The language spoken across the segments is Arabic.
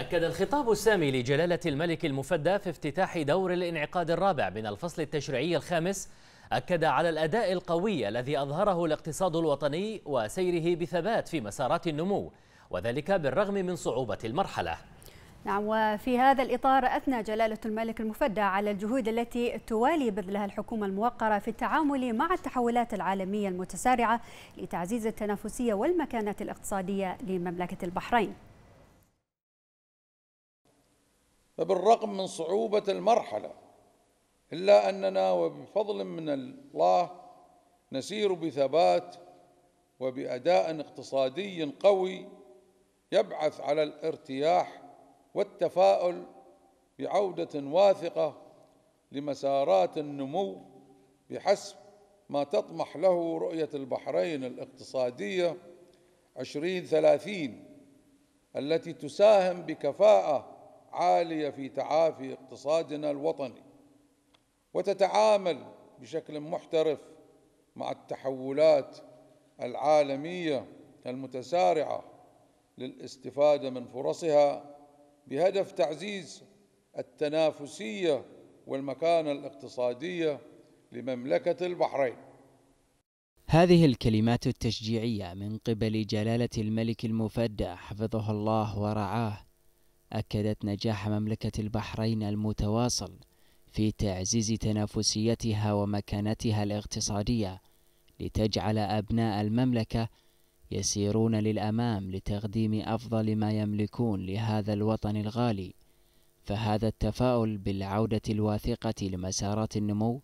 أكد الخطاب السامي لجلالة الملك المفدى في افتتاح دور الانعقاد الرابع من الفصل التشريعي الخامس أكد على الأداء القوي الذي أظهره الاقتصاد الوطني وسيره بثبات في مسارات النمو وذلك بالرغم من صعوبة المرحلة نعم وفي هذا الإطار أثنى جلالة الملك المفدى على الجهود التي توالي بذلها الحكومة الموقرة في التعامل مع التحولات العالمية المتسارعة لتعزيز التنافسية والمكانة الاقتصادية لمملكة البحرين فبالرغم من صعوبة المرحلة إلا أننا وبفضل من الله نسير بثبات وبأداء اقتصادي قوي يبعث على الارتياح والتفاؤل بعودة واثقة لمسارات النمو بحسب ما تطمح له رؤية البحرين الاقتصادية 2030 التي تساهم بكفاءة عاليه في تعافي اقتصادنا الوطني وتتعامل بشكل محترف مع التحولات العالميه المتسارعه للاستفاده من فرصها بهدف تعزيز التنافسيه والمكانه الاقتصاديه لمملكه البحرين هذه الكلمات التشجيعيه من قبل جلاله الملك المفدى حفظه الله ورعاه أكدت نجاح مملكة البحرين المتواصل في تعزيز تنافسيتها ومكانتها الاقتصادية لتجعل أبناء المملكة يسيرون للأمام لتقديم أفضل ما يملكون لهذا الوطن الغالي فهذا التفاؤل بالعودة الواثقة لمسارات النمو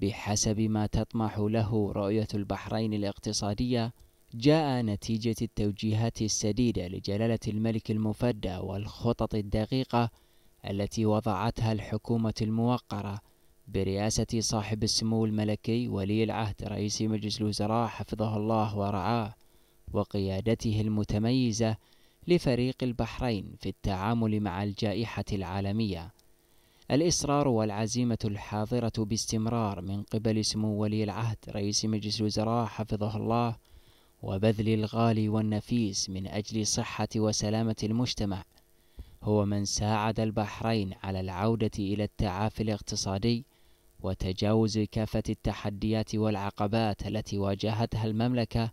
بحسب ما تطمح له رؤية البحرين الاقتصادية جاء نتيجة التوجيهات السديدة لجلالة الملك المفدى والخطط الدقيقة التي وضعتها الحكومة الموقرة برئاسة صاحب السمو الملكي ولي العهد رئيس مجلس الوزراء حفظه الله ورعاه وقيادته المتميزة لفريق البحرين في التعامل مع الجائحة العالمية. الإصرار والعزيمة الحاضرة باستمرار من قبل سمو ولي العهد رئيس مجلس الوزراء حفظه الله وبذل الغالي والنفيس من أجل صحة وسلامة المجتمع هو من ساعد البحرين على العودة إلى التعافي الاقتصادي وتجاوز كافة التحديات والعقبات التي واجهتها المملكة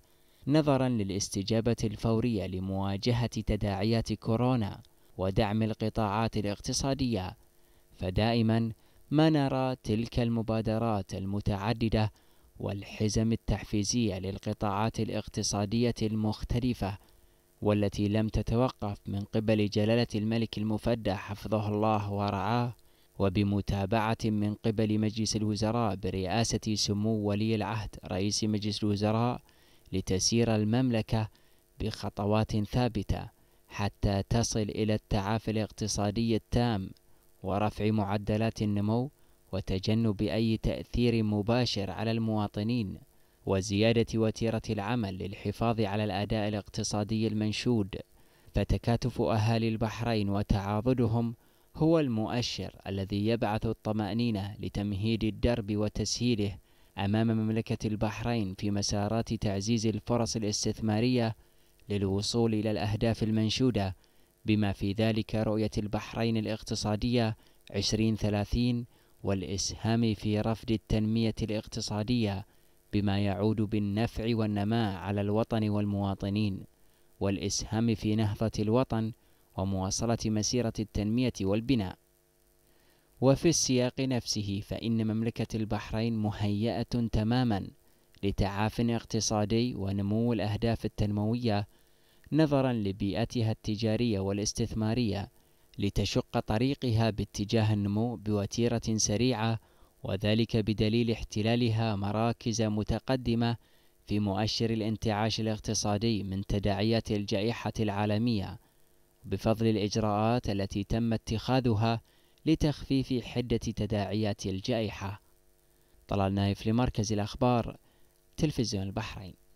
نظرا للاستجابة الفورية لمواجهة تداعيات كورونا ودعم القطاعات الاقتصادية فدائما ما نرى تلك المبادرات المتعددة والحزم التحفيزية للقطاعات الاقتصادية المختلفة والتي لم تتوقف من قبل جلالة الملك المفدى حفظه الله ورعاه وبمتابعة من قبل مجلس الوزراء برئاسة سمو ولي العهد رئيس مجلس الوزراء لتسير المملكة بخطوات ثابتة حتى تصل إلى التعافي الاقتصادي التام ورفع معدلات النمو وتجنب أي تأثير مباشر على المواطنين وزيادة وتيرة العمل للحفاظ على الأداء الاقتصادي المنشود فتكاتف أهالي البحرين وتعاضدهم هو المؤشر الذي يبعث الطمأنينة لتمهيد الدرب وتسهيله أمام مملكة البحرين في مسارات تعزيز الفرص الاستثمارية للوصول إلى الأهداف المنشودة بما في ذلك رؤية البحرين الاقتصادية 2030 والإسهام في رفض التنمية الاقتصادية بما يعود بالنفع والنماء على الوطن والمواطنين والإسهام في نهضة الوطن ومواصلة مسيرة التنمية والبناء وفي السياق نفسه فإن مملكة البحرين مهيئة تماما لتعاف اقتصادي ونمو الأهداف التنموية نظرا لبيئتها التجارية والاستثمارية لتشق طريقها باتجاه النمو بوتيرة سريعة وذلك بدليل احتلالها مراكز متقدمة في مؤشر الانتعاش الاقتصادي من تداعيات الجائحة العالمية بفضل الإجراءات التي تم اتخاذها لتخفيف حدة تداعيات الجائحة طلال نايف لمركز الأخبار تلفزيون البحرين